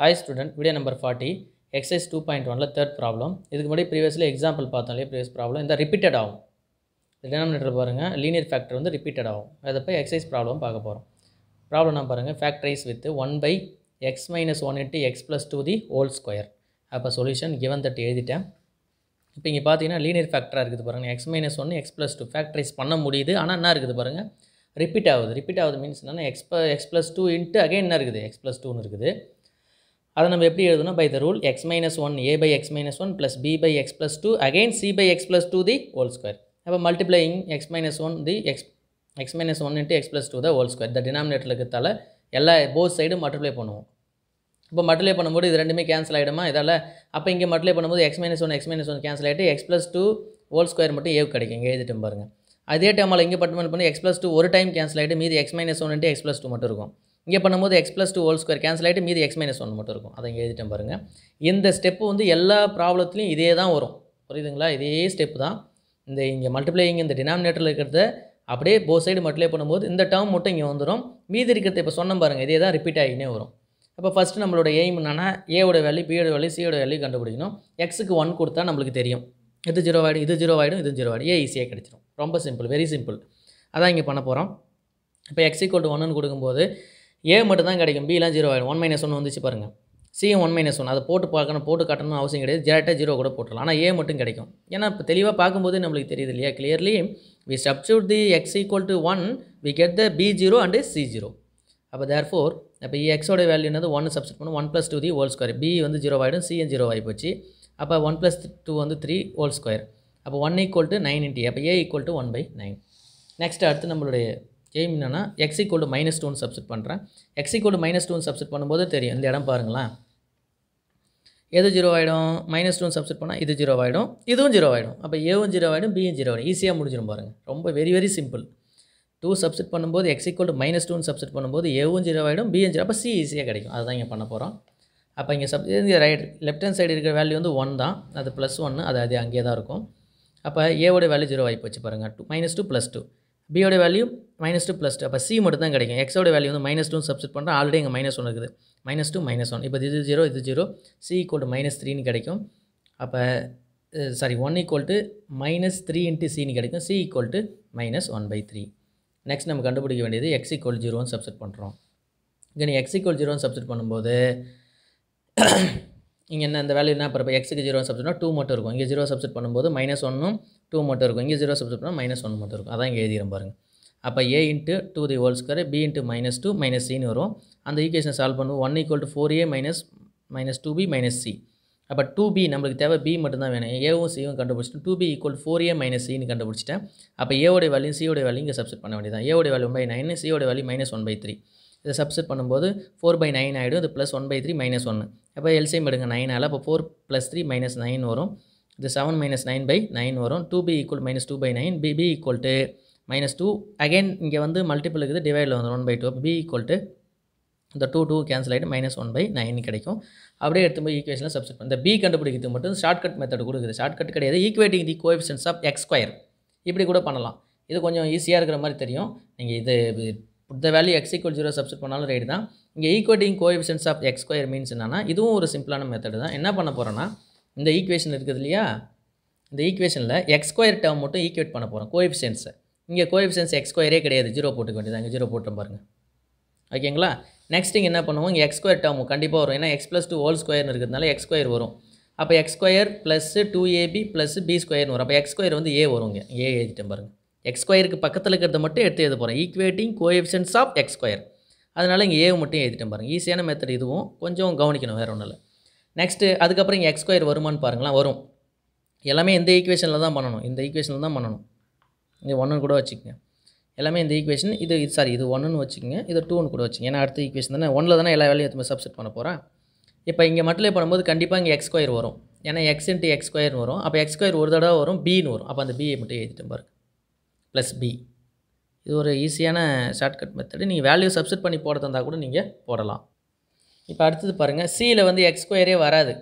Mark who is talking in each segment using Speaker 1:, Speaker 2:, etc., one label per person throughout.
Speaker 1: hi student video number forty exercise two point ஒனில் third problem இதுக்கு முன்னாடி ப்ரீவியஸில் எக்ஸாம்பிள் பார்த்தோம் இல்லையா ப்ரீவியஸ் ப்ராப்ளம் இந்த ரிப்பீட்டட் ஆகும் டினாமினேட்டர் பாருங்கள் லீனியர் ஃபேக்டர் வந்து ரிப்பீட்டட் ஆகும் அதை போய் எக்ஸைஸ் ப்ராப்ளம் பார்க்க போகிறோம் ப்ராப்ளம் ப்ராப்ளம்னா பாருங்கள் factorise with one by x minus one into x plus two the whole square அப்போ சொல்யூஷன் கிவன் தட் எழுதிட்டேன் இப்போ இங்கே பார்த்தீங்கன்னா லீனியர் ஃபேக்டராக இருக்குது பாருங்கள் எக்ஸ் மைனஸ் ஒன்று எக்ஸ் ப்ளஸ் டூ ஃபேக்டரைஸ் பண்ண முடியுது ஆனால் என்ன இருக்குது பாருங்கள் ரிப்பீட் ஆகுது ரிப்பீட் ஆகுது மீன்ஸ் என்னென்னா x x plus two into again என்ன இருக்குது எக்ஸ் ப்ளஸ் டூன்னு இருக்குது அதை நம்ம எப்படி எழுதணும் by the rule x minus one A by x minus one plus B by x plus two again C by x plus two the whole square அப்போ multiplying x minus one the x x minus one into x plus two the whole square the denominator இருக்கிறதால எல்லா both சைடும் multiply பண்ணுவோம் இப்போ multiply பண்ணும்போது இது ரெண்டுமே cancel ஆகிடுமா இதால் அப்போ இங்கே மல்டிப்ளை பண்ணும்போது x minus one x minus one cancel ஆகிட்டு x plus two whole square மட்டும் ஏவ் கிடைக்கும் இங்கே எழுதிட்டு பாருங்கள் அதே டைமில் இங்கே பட்டுமல் பண்ணி எக்ஸ் ப்ளஸ் டூ ஒரு டைம் கேன்சல் ஆகிட்டு மீது x minus one into x plus two மட்டும் இருக்கும் இங்கே பண்ணும்போது x plus two whole square cancel ஆகிட்டு மீதி எக்ஸ் மைனஸ் ஒன்று மட்டும் இருக்கும் அதை இங்கே எழுதிட்டேன் பாருங்கள் இந்த ஸ்டெப்பு வந்து எல்லா ப்ராப்ளத்துலையும் இதே தான் வரும் புரியுதுங்களா இதே ஸ்டெப்பு தான் இந்த இங்கே மல்டிப்ளைங் இந்த டினாமினேட்டரில் இருக்கிறத அப்படியே போ சைடு மல்டிப்ளை பண்ணும்போது இந்த டேர்ம் மட்டும் இங்கே வந்துடும் மீதி இருக்கிறத இப்போ சொன்ன பாருங்கள் இதே தான் ரிப்பீட் ஆகினே வரும் இப்போ ஃபஸ்ட்டு நம்மளோட எய்ம் என்னென்னா ஏவோட வேல்யூ பியோட வேல்யூ சியோட வேல்யூ கண்டுபிடிக்கணும் எக்ஸுக்கு ஒன் கொடுத்தா நம்மளுக்கு தெரியும் இது ஜீரோ ஆகிடும் இது ஜீரோ ஆகிடும் இது ஜீரோ ஆகிடும் ஏ ஈஸியாக கிடச்சிடும் ரொம்ப சிம்பிள் வெரி சிம்பிள் அதான் இங்கே பண்ண போகிறோம் இப்போ எக்ஸ் ஈக்குவல் டு ஒன்னு கொடுக்கும்போது ஏ மட்டும் தான் கிடைக்கும் பிலாம் ஜீரோ ஆகிடும் ஒன் மைனஸ் ஒன்று வந்துச்சு பாருங்கள் சிஎம் ஒன் மைனஸ் ஒன் அதை போட்டு பார்க்கணும் போட்டு காட்டணும் அவசியம் கிடையாது டேரெக்டாக ஜீரோ கூட போட்டுடலாம் ஆனால் ஏ மட்டும் கிடைக்கும் ஏன்னா இப்போ தெளிவாக பார்க்கும்போது நம்மளுக்கு தெரியுது இல்லையா clearly we substitute the x equal to one we get the B zero and C zero அப்போ தேர் ஃபோர் அப்போ எக்ஸோட வேல்யூ வந்து ஒன்று சப்ஸ்டியூட் பண்ணும் one plus two the whole square B வந்து ஜீரோ ஆகிடும் சிஎம் ஜீரோ ஆகி போச்சு அப்போ ஒன் ப்ளஸ் டூ வந்து த்ரீ ஹோல் ஸ்கொயர் அப்போ one equal to nine into அப்போ A equal to one by nine next அடுத்து நம்மளுடைய எய்ம் என்னென்னா எக்ஸ் ஈக்குவல் மைனஸ் டூன்னு சப்ஸ்ட் பண்ணுறேன் எக்ஸ் ஈக்குவல் மைனஸ் டூன்னு சப்ஸ்ட் பண்ணும்போது தெரியும் இந்த இடம் பாருங்களேன் எது ஜீரோ ஆகிடும் மைனஸ் டூன்னு சப்ஸ்ட் பண்ணால் இது ஜீரோ ஆகிடும் இதுவும் ஜீரோ ஆகிடும் அப்போ ஏவும் ஜீரோ ஆகிடும் பியும் ஜீரோ ஆகிடும் ஈஸியாக முடிஞ்சிடும் பாருங்கள் ரொம்ப very very simple to substitute பண்ணும்போது எக்ஸ் ஈக்குவல் டு மைனஸ் டூன் சப்ஸ்ட் பண்ணும்போது ஏவும் ஜீரோ ஆகிடும் பியும் ஜீரோ அப்போ சி ஈஸியாக கிடைக்கும் அதுதான் இங்கே பண்ண போகிறோம் அப்போ இங்கே சப் இங்கே ரைட் லெஃப்ட் ஹேண்ட் சைடு இருக்கிற வேல்யூ வந்து ஒன் தான் அது ப்ளஸ் ஒன்று அது அது அங்கேயே தான் இருக்கும் அப்போ ஏவோட வேல்யூ ஜீரோ ஆகி போச்சு பாருங்கள் two minus two plus two பியோட value minus two plus two அப்போ சி மட்டும் தான் கிடைக்கும் எக்ஸோட வேல்யூ வந்து மைனஸ் டூ சப்ஸ்ட் பண்ணுறோம் ஆல்ரெடி இங்கே மைனஸ் ஒன் இருக்குது மைனஸ் டூ மைனஸ் ஒன் இப்போ இது ஜீரோ இது zero C equal to minus த்ரீன்னு கிடைக்கும் அப்போ sorry one equal to minus three into சின்னு கிடைக்கும் C equal to minus one by three next நம்ம கண்டுபிடிக்க வேண்டியது எக்ஸ் ஈக்குவல் ஜீரோன்னு சப்ஸ்ட் பண்ணுறோம் இங்கே நீ எக்ஸ் ஈக்குவல் ஜீரோன்னு சப்ஸ்ட் பண்ணும்போது இங்கே என்ன இந்த வேல்யூ என்ன இப்போ எக்ஸுக்கு ஜீரோ சப்ஸ்ட்னா டூ மட்டும் இருக்கும் இங்கே ஜீரோ சப்ஸ்ட் பண்ணும்போது மைனஸ் ஒன்றும் டூ மட்டும் இருக்கும் இங்கே ஜீரோ சப்ஸ்ட் பண்ணால் மைனஸ் ஒன் மட்டும் இருக்கும் அதான் இங்கே எழுதிடும் பாருங்கள் அப்போ A into two the whole square B into minus two minus சின்னு வரும் அந்த ஈக்குவேஷன் சால்வ் பண்ணுவோம் one equal to four A minus minus two B minus C அப்போ டூ பி நம்மளுக்கு தேவை பி மட்டும்தான் வேணும் ஏவும் சியும் கண்டுபிடிச்சிட்டு two B equal four A minus சின்னு கண்டுபிடிச்சிட்டேன் அப்போ ஏவோடைய வேல்யூ சியோட வேல்யூ இங்கே சப்செட் பண்ண வேண்டியதான் ஏவோட வேல்யூ ஒன் பை நைன் சியோட value minus one by three இதை சப்செட் பண்ணும்போது ஃபோர் பை நைன் ஆகிடும் இது plus one by three minus ஒன்று அப்போ எல்சிஎம் எடுங்க நைனால் அப்போ four plus three minus nine வரும் இது seven minus nine by nine வரும் two B equal minus two by nine B B equal to minus two again இங்கே வந்து மல்டிபிள் இருக்குது டிவைடில் வந்து one by two B equal to இந்த டூ டூ கேன்சல் ஆகிட்டு மைனஸ் ஒன் பை நைன் கிடைக்கும் அப்படியே எடுத்து போய் ஈக்குவேஷனில் சப்ஸ்ட் இந்த பி கண்டுபிடிக்கிறது மட்டும் ஷார்ட் கட் மெத்தட் கொடுக்குது ஷார்ட் கட் கிடையாது equating the coefficients of x square இப்படி கூட பண்ணலாம் இது கொஞ்சம் ஈஸியாக இருக்கிற மாதிரி தெரியும் நீங்கள் இது இந்த value x equal zero substitute பண்ணாலும் ரைட் தான் இங்கே equating coefficients of x square means என்னன்னா இதுவும் ஒரு சிம்பிளான மெத்தட் தான் என்ன பண்ண போகிறோன்னா இந்த ஈக்குவேஷன் இருக்குது இல்லையா இந்த ஈக்குவேஷனில் எக்ஸ் ஸ்கொயர் டேர்ம் மட்டும் ஈக்குவேட் பண்ண போகிறோம் கோஎஃபிஷியன்ஸை இங்கே கோஎஃபிஷன்ஸ் எக்ஸ் ஸ்கொயரே கிடையாது ஜீரோ போட்டுக்க வேண்டியது அங்கே ஜீரோ போட்டோம் பாருங்கள் ஓகேங்களா நெக்ஸ்ட் இங்கே என்ன பண்ணுவோம் இங்கே எக்ஸ் ஸ்கொயர் டேர்ம் கண்டிப்பாக வரும் ஏன்னா எக்ஸ் ப்ளஸ் டூ ஹோல் ஸ்கொயர்னு இருக்கிறதுனால எக்ஸ் ஸ்கொயர் வரும் அப்போ x square plus two AB plus B ஸ்கொயர்னு வரும் அப்போ எக்ஸ் ஸ்கொயர் வந்து ஏ வரும் இங்கே ஏ எழுதிட்டேன் பாருங்கள் எக்ஸ் ஸ்கொயருக்கு பக்கத்தில் இருக்கிறத மட்டும் எடுத்து எழுத போகிறேன் equating coefficients of x square அதனால் இங்கே ஏ மட்டும் எழுதிட்டேன் பாருங்கள் ஈஸியான மெத்தட் இதுவும் கொஞ்சம் கவனிக்கணும் வேறு ஒன்றும் இல்லை நெக்ஸ்ட்டு அதுக்கப்புறம் இங்கே எக்ஸ் ஸ்கொயர் வருமானு பாருங்களா வரும் எல்லாமே இந்த ஈக்குவேஷனில் தான் பண்ணணும் இந்த ஈக்குவேஷனில் தான் பண்ணணும் இது ஒன்று கூட வச்சுக்கோங்க எல்லாமே இந்த ஈக்குவேஷன் இது இது சாரி இது ஒன்றுன்னு வச்சுக்கோங்க இது டூன்னு கூட வச்சுங்க ஏன்னா அடுத்த ஈக்குவேஷன் தானே ஒன்றில் தானே எல்லா வேலையும் எத்தனை சப்செட் பண்ண போகிறேன் இப்போ இங்கே மட்டும் பண்ணும்போது கண்டிப்பாக இங்கே எக்ஸ் ஸ்கொயர் வரும் ஏன்னா எக்ஸ் இன்ட்டு எக்ஸ் ஸ்கொயர்னு வரும் அப்போ எக்ஸ் ஸ்கொயர் ஒரு தடவை வரும் பின்னு வரும் அப்போ அந்த பியை மட்டும் எழுதிட்டு பாருங்க ப்ளஸ் பி இது ஒரு ஈஸியான ஷார்ட்கட் மெத்தடு நீங்கள் வேல்யூ சப்செட் பண்ணி போட தந்தால் கூட நீங்கள் போடலாம் இப்போ அடுத்தது பாருங்கள் சியில் வந்து எக்ஸ் ஸ்கொயரே வராது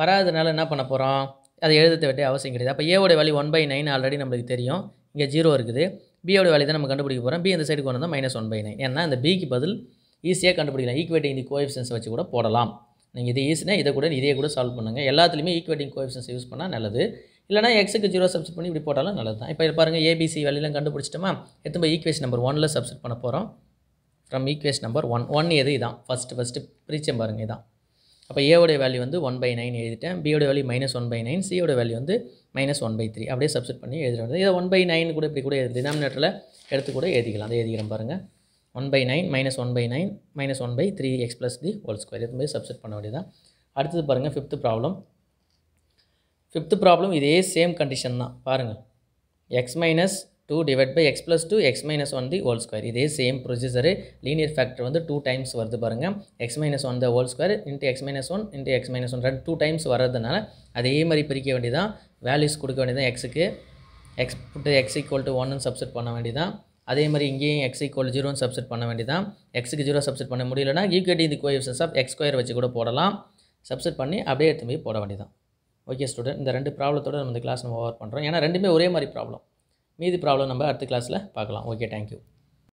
Speaker 1: வராதுனால என்ன பண்ண போகிறோம் அதை எழுத வேண்டிய அவசியம் கிடையாது அப்போ ஏவோட value one by nine already நம்மளுக்கு தெரியும் இங்கே ஜீரோ இருக்குது பியோட வேலையை தான் நம்ம கண்டுபிடிக்க போகிறோம் பி இந்த சைடு கொண்டு வந்தால் மைனஸ் ஒன் பை நைன் ஏன்னா இந்த பிக்கு பதில் ஈஸியாக கண்டுபிடிக்கலாம் ஈக்குவேட்டிங் இந்த கோஎஃபிஷன்ஸ் வச்சு கூட போடலாம் நீங்கள் இது ஈஸினா இதை கூட இதே கூட சால்வ் பண்ணுங்கள் எல்லாத்துலேயுமே ஈக்குவேட்டிங் கோஎஃபிஷன்ஸ் யூஸ் பண்ணால் நல்லது இல்லைனா எக்ஸுக்கு ஜீரோ சப்ஸ்ட் பண்ணி இப்படி போட்டாலும் நல்லது தான் இப்போ பாருங்கள் ஏபிசி வேலையெல்லாம் கண்டுபிடிச்சிட்டோமா எடுத்து ஈக்குவேஷன் நம்பர் ஒனில் சப்ஸ்ட் பண்ண போகிறோம் from equation number one one எது இதான் ஃபஸ்ட்டு ஃபஸ்ட்டு பிரிச்சம் பாருங்கள் இதான் அப்போ ஏவோடைய வேல்யூ வந்து ஒன் பை நைன் எழுதிட்டேன் பியோட value minus one by nine சியோட வேல்யூ வந்து மைனஸ் ஒன் பை த்ரீ அப்படியே சப்ஸ்ட் பண்ணி எழுதுறது இதை ஒன் பை நைன் கூட இப்படி கூட எழுது டினாமினேட்டரில் எடுத்து கூட எழுதிக்கலாம் அதை எழுதிக்கிறேன் பாருங்கள் one by nine minus one by nine minus one by three x plus the whole square இது மாதிரி சப்ஸ்ட் பண்ண வேண்டியதான் அடுத்தது பாருங்கள் ஃபிஃப்த்து ப்ராப்ளம் ஃபிஃப்த்து ப்ராப்ளம் இதே சேம் கண்டிஷன் தான் பாருங்கள் x minus two divide by x plus two x minus one the whole square இதே சேம் ப்ரொசீஜரு லீனியர் ஃபேக்டர் வந்து டூ டைம்ஸ் வருது பாருங்கள் x minus one the whole square into x minus one into x minus one ரெண்டு two times வர்றதுனால அதே மாதிரி பிரிக்க வேண்டியதான் வேல்யூஸ் கொடுக்க வேண்டியதான் எக்ஸுக்கு x put x equal to ஒன்னு சப்செட் பண்ண வேண்டியதான் அதே மாதிரி இங்கேயும் எக்ஸ் ஈக்குவல் ஜீரோன்னு சப்செட் பண்ண வேண்டியதான் எக்ஸுக்கு ஜீரோ சப்செட் பண்ண முடியலன்னா ஈக்குவட்டி இது கோஎஃபிஷன்ஸ் ஆஃப் எக்ஸ் ஸ்கொயர் வச்சு கூட போடலாம் சப்செட் பண்ணி அப்படியே எடுத்து போய் போட வேண்டியதான் ஓகே ஸ்டூடெண்ட் இந்த ரெண்டு ப்ராப்ளத்தோடு நம்ம இந்த கிளாஸ் நம்ம ஓவர் பண்ணுறோம் ஏன்னா ரெண்டுமே ஒரே மாதிரி ப்ராப்ளம் மீதி ப்ராப்ளம் நம்ம அடுத்த கிளாஸில் பார்க்கலாம் ஓகே தேங்க்யூ